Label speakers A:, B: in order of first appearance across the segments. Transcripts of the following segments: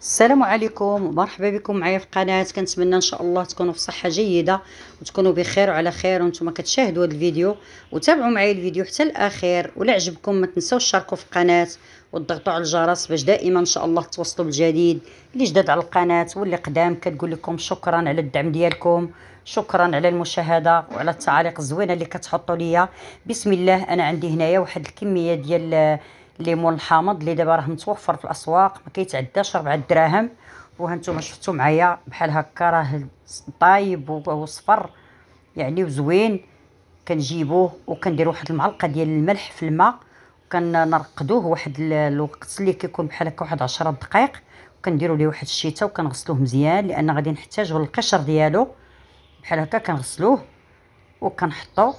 A: السلام عليكم ومرحبا بكم معايا في القناه كنتمنى ان شاء الله تكونوا في صحه جيده وتكونوا بخير وعلى خير وانتم كتشاهدوا هذا الفيديو وتابعوا معايا الفيديو حتى الاخير ولا عجبكم ما تنساوش تشاركوا في القناه وتضغطوا على الجرس باش دائما ان شاء الله توصلوا بالجديد اللي جداد على القناه واللي قدام كتقول لكم شكرا على الدعم ديالكم شكرا على المشاهده وعلى التعاليق الزوينه اللي كتحطوا ليا بسم الله انا عندي هنايا واحد الكميه ديال ليمون الحامض اللي دابا راه متوفر في الاسواق ما كيتعداش 4 دراهم وهانتوما شفتو معايا بحال هكا راه طايب وصفر يعني وزوين كنجيبوه وكندير واحد المعلقه ديال الملح في الماء وكنرقدوه واحد الوقت اللي كيكون بحال هكا واحد 10 دقائق وكنديروا ليه واحد الشيته وكنغسلوه مزيان لان غادي نحتاجو القشر ديالو بحال هكا كنغسلوه وكنحطوه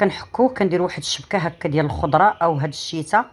A: كنحكو كندير واحد الشبكه هكا ديال الخضره او هاد الشيته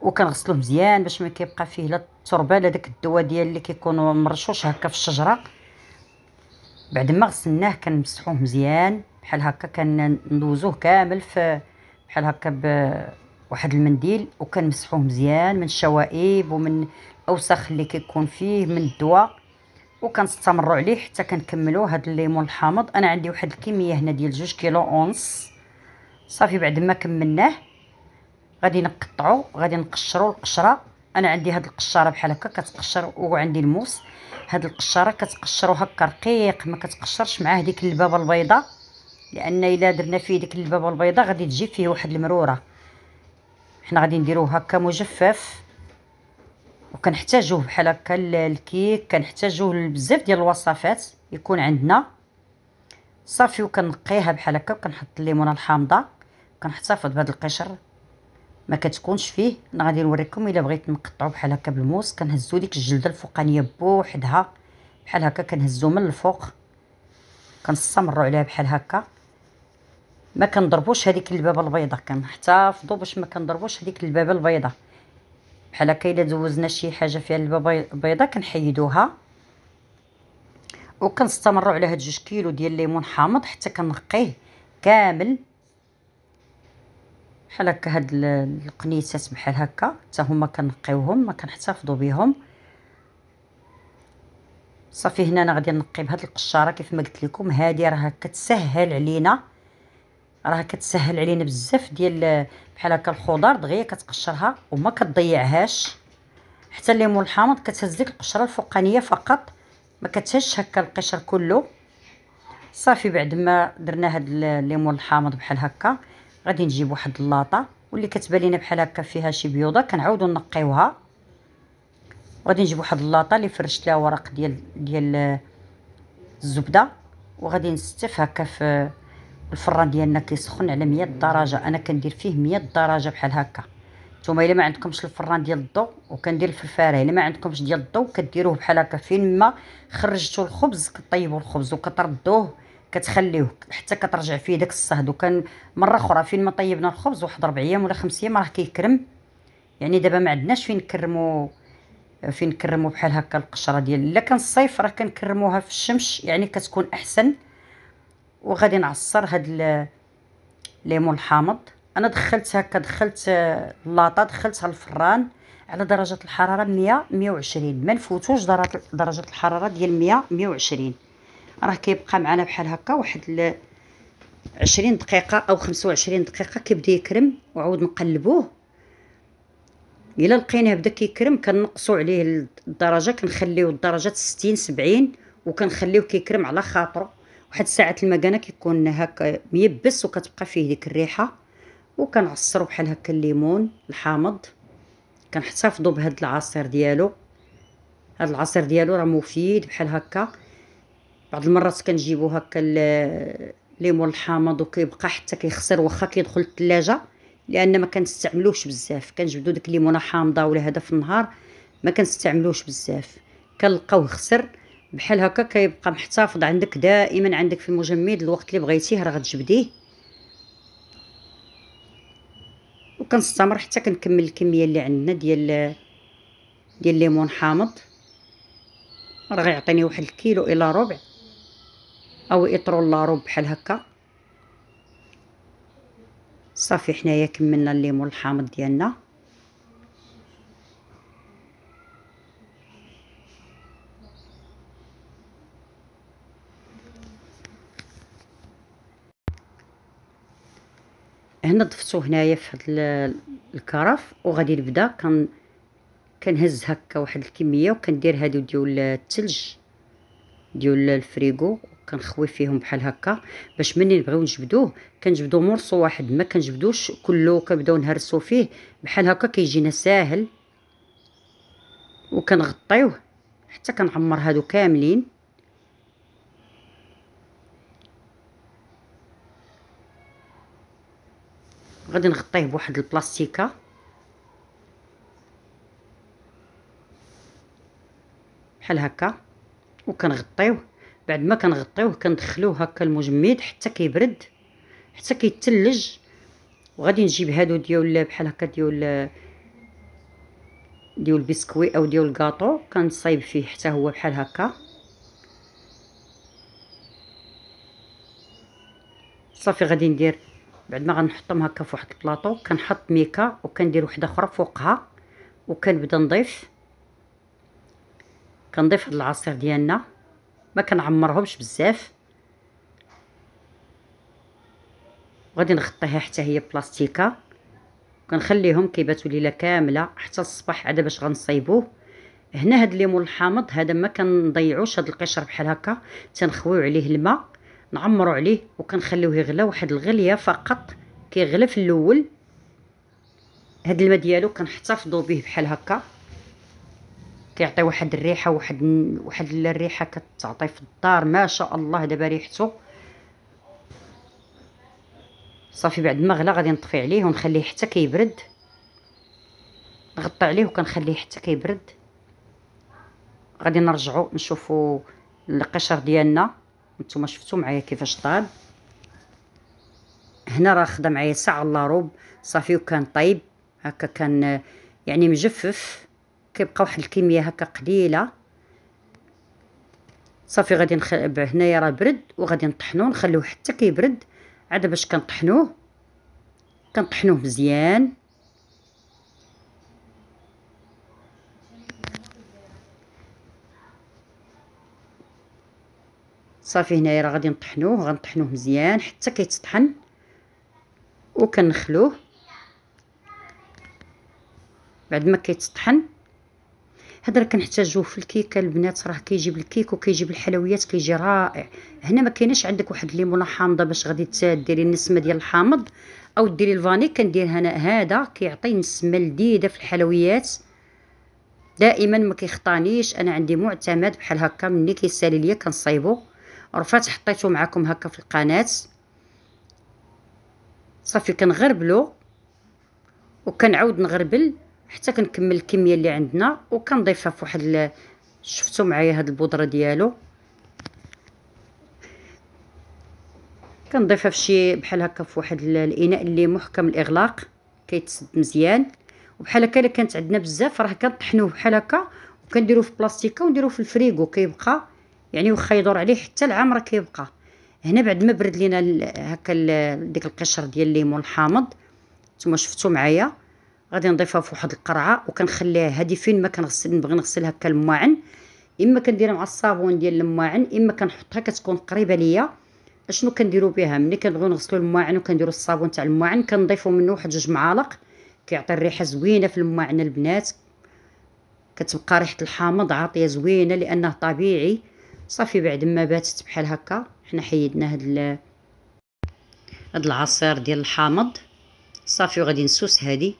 A: وكنغسلو مزيان باش ما كيبقى فيه لا التربه لا داك الدواء ديال اللي كيكون مرشوش هكا في الشجره بعد ما غسلناه كنمسحوه مزيان بحال هكا كندوزوه كامل في بحال هكا بواحد المنديل وكنمسحوه مزيان من الشوائب ومن الاوساخ اللي كيكون فيه من الدواء وكنستمروا عليه حتى كنكملوا هاد الليمون الحامض انا عندي واحد الكميه هنا ديال جوج كيلو اونص صافي بعد ما كملناه غادي نقطعو غادي نقشرو القشره انا عندي هاد القشاره بحال هكا كتقشر وعندي الموس هاد القشاره كتقشرو هكا رقيق ما كتقشرش معاه ديك اللبابه البيضاء لان الا درنا فيه ديك اللبابه البيضاء غادي تجي فيه واحد المروره حنا غادي نديروه هكا مجفف وكنحتاجوه بحال هكا الكيك كنحتاجوه لبزاف ديال الوصفات يكون عندنا صافي وكنقيها بحال هكا وكنحط الليمونه الحامضه كنحتفظ بهذا القشر ما كتكونش فيه انا غادي نوريكم الا بغيت نقطعو بحال هكا بالموس كنهزو ديك الجلده الفوقانيه بوحدها بحال هكا كنهزو من الفوق كنستمروا عليها بحال هكا ما كنضربوش هذيك البابه البيضاء كنحتفظوا باش ما كنضربوش هذيك البابه البيضاء بحال هكا الا دوزنا شي حاجه فيها البابه البيضاء كنحيدوها وكنستمروا على هاد جوج كيلو ديال الليمون حامض حتى كنقيه كامل بحال هكا هاد القنيتات بحال هكا حتى هما كنقيوهم ما كنحتفظوا بهم صافي هنا انا غادي نقي بهاد القشاره كيف ما قلت لكم هادي راه كتسهل علينا راه كتسهل علينا بزاف ديال بحال هكا الخضر دغيا كتقشرها وما كتضيعهاش حتى الليمون الحامض كتهز ديك القشره الفوقانيه فقط ما كتهزش هكا القشر كله صافي بعد ما درنا هاد الليمون الحامض بحال هكا غادي نجيب واحد اللاطه واللي كتبان لينا بحال هكا فيها شي بيوضه كنعاودو نقيوها وغادي نجيب واحد اللاطه اللي فرشت لها ورق ديال ديال الزبده وغادي نستف هكا في الفران ديالنا كيسخن على 100 درجه انا كندير فيه 100 درجه بحال هكا نتوما الا ما عندكمش الفران ديال الضو وكندير الفاره الا ما عندكمش ديال الضو كديروه بحال هكا فين ما خرجتو الخبز كطيبو الخبز وكتردوه كتخليه حتى كترجع فيه داك الصهد وكان مره اخرى فين ما طيبنا الخبز واحد ربع ايام ولا خمس ايام راه كيكرم يعني دابا ما عندناش فين نكرمو فين نكرمو بحال هكا القشره ديال الا كان الصيف راه كنكرموها في الشمس يعني كتكون احسن وغادي نعصر هاد الليمون الحامض انا دخلت هكا دخلت اللاطه دخلتها الفران على درجه الحراره 100 120 ما نفوتوش درجه الحراره ديال 100 120 راه كيبقى معنا بحال هكا واحد 20 دقيقه او 25 دقيقه كيبدا يكرم وعاود نقلبوه الا لقيناه بدا كيكرم كنقصوا عليه الدرجه كنخليو الدرجه 60 70 وكنخليوه كيكرم على خاطره واحد ساعه المكانه كيكون هكا ميبس وكتبقى فيه ديك الريحه وكنعصرو بحال هكا الليمون الحامض كنحتفظوا بهاد العصير ديالو هاد العصير ديالو راه مفيد بحال هكا بعض المرات كنجيبو هكا الليمون الحامض وكيبقى حتى كيخسر واخا كيدخل الثلاجه لان ما كنستعملوش بزاف كنجبدو ديك الليمونه حامضه ولا هذا في النهار ما كنستعملوش بزاف كنلقاوه خسر بحال هكا كيبقى محتفظ عندك دائما عندك في المجمد الوقت اللي بغيتيه راه غتجبديه وكنستمر حتى كنكمل الكميه اللي عندنا ديال ديال الليمون حامض راه غيعطيني واحد الكيلو الى ربع او اطرولارو بحال هكا صافي حنايا كملنا الليمون الحامض ديالنا هنا ضفتو هنايا في هاد الكرف وغادي نبدا كن كنهز هكا واحد الكميه وكندير هادو ديال الثلج ديال الفريغو كنخوي فيهم بحال هكا باش ملي نبغيو نجبدوه كنجبدو مرصو واحد ما كنجبدوش كله كنبداو نهرسو فيه بحال هكا كيجينا ساهل وكنغطيوه حتى كنعمر هادو كاملين غادي نغطيه بواحد البلاستيكه بحال هكا وكنغطيوه بعد ما كنغطيوه كندخلوه هكا المجمد حتى كيبرد حتى كيتلج وغادي نجيب هادو ديال بحال هكا ديال ديال البسكوي او ديال الكاطو كنصايب فيه حتى هو بحال هكا صافي غادي ندير بعد ما غنحطهم هكا في واحد البلاطو كنحط ميكا وكندير وحده اخرى فوقها وكنبدا نضيف كنضيف هاد العصير ديالنا ما كنعمرهمش بزاف غادي نغطيها حتى هي بلاستيكه كنخليهم كيباتوا ليله كامله حتى الصباح عاد باش غنصايبوه هنا هاد الليمون الحامض هذا ما كنضيعوش هاد القشر بحال هكا تنخويو عليه الماء نعمرو عليه وكنخليوه يغلى واحد الغليه فقط كيغلى في الاول هاد الماء ديالو كنحتفظوا به بحال هكا كيعطي واحد الريحه واحد واحد الريحه كتعطي في الدار ما شاء الله دابا ريحته صافي بعد ما غلا غادي نطفي عليه ونخليه حتى كيبرد نغطي عليه وكنخليه حتى كيبرد غادي نرجعو نشوفو القشر ديالنا نتوما شفتو معايا كيفاش طاب هنا راه خدا معايا ساعه الا ربع صافي وكان طيب هكا كان يعني مجفف كيبقى واحد الكميه هكا قليله صافي غادي نخلب هنايا راه برد وغادي نطحنوه نخليوه حتى كيبرد عاد باش كنطحنوه كنطحنوه مزيان صافي هنايا راه غادي نطحنوه غنطحنوه مزيان حتى كيتطحن وكنخلوه بعد ما كيتطحن هذا اللي كنحتاجوه في الكيكه البنات راه كيجيب الكيك وكيجيب الحلويات كيجي رائع هنا ما كاينش عندك واحد الليمونه حامضه باش غادي ديري النسمه ديال الحامض او ديري الفاني كندير هنا هذا كيعطي نسمه لذيذه في الحلويات دائما ما كيخطانيش انا عندي معتمد بحال هكا ملي كيسالي ليا كنصايبو رفات حطيته معكم هكا في القناه صافي كنغربلو وكنعاود نغربل حتى كنكمل الكميه اللي عندنا وكنضيفها واحد شفتوا معايا هاد البودره ديالو كنضيفها في شي بحال هكا واحد الاناء اللي محكم الاغلاق كيتسد مزيان وبحال هكا الا كانت عندنا بزاف راه كنطحنوه بحال هكا وكنديروه في بلاستيكه ونديروه في الفريغو كيبقى يعني واخا يدور عليه حتى العام راه كيبقى هنا بعد ما برد لينا هكا ديك القشر ديال الليمون الحامض نتوما شفتوا معايا غادي نضيفها في واحد القرعه وكنخليها هادي فين ما كنغسل نبغي نغسل هكا الماعن اما كنديرها مع الصابون ديال الماعن اما كنحطها كتكون قريبه ليا اشنو كنديرو بها ملي كنبغيو نغسلو الماعن وكنديرو الصابون تاع الماعن كنضيفو منه واحد جوج معالق كيعطي الريحه زوينه في الماعن البنات كتبقى ريحه الحامض عاطيه زوينه لانه طبيعي صافي بعد ما باتت بحال هكا حنا حيدنا هاد هاد العصير ديال الحامض صافي وغادي نسوس هادي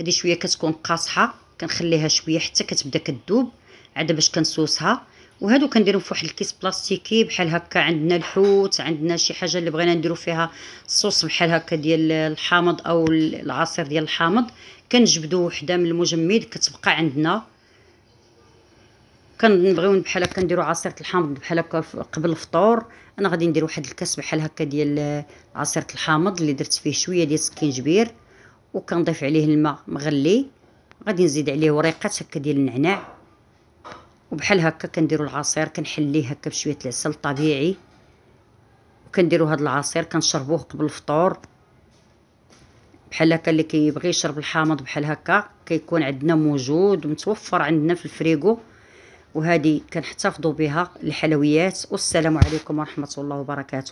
A: هذه شويه كتكون قاصحه كنخليها شويه حتى كتبدا كذوب عاد باش كنسوسها وهادو كنديرهم في واحد الكيس بلاستيكي بحال هكا عندنا الحوت عندنا شي حاجه اللي بغينا نديرو فيها صوص بحال هكا ديال الحامض او العصير ديال الحامض كنجبدو وحده من المجمد كتبقى عندنا كنبغيو بحال هكا نديرو عصيره الحامض بحال هكا قبل الفطور انا غادي ندير واحد الكاس بحال هكا ديال عصيره الحامض اللي درت فيه شويه ديال السكينجبير وكنضيف عليه الماء مغلي غادي نزيد عليه وريقات هكا ديال النعناع وبحال هكا كنديروا العصير كنحليه هكا بشويه العسل طبيعي وكنديروا هذا العصير كنشربوه قبل الفطور بحال هكا اللي كيبغي يشرب الحامض بحال هكا كيكون عندنا موجود ومتوفر عندنا في الفريغو وهذه كنحتفظوا بها الحلويات والسلام عليكم ورحمه الله وبركاته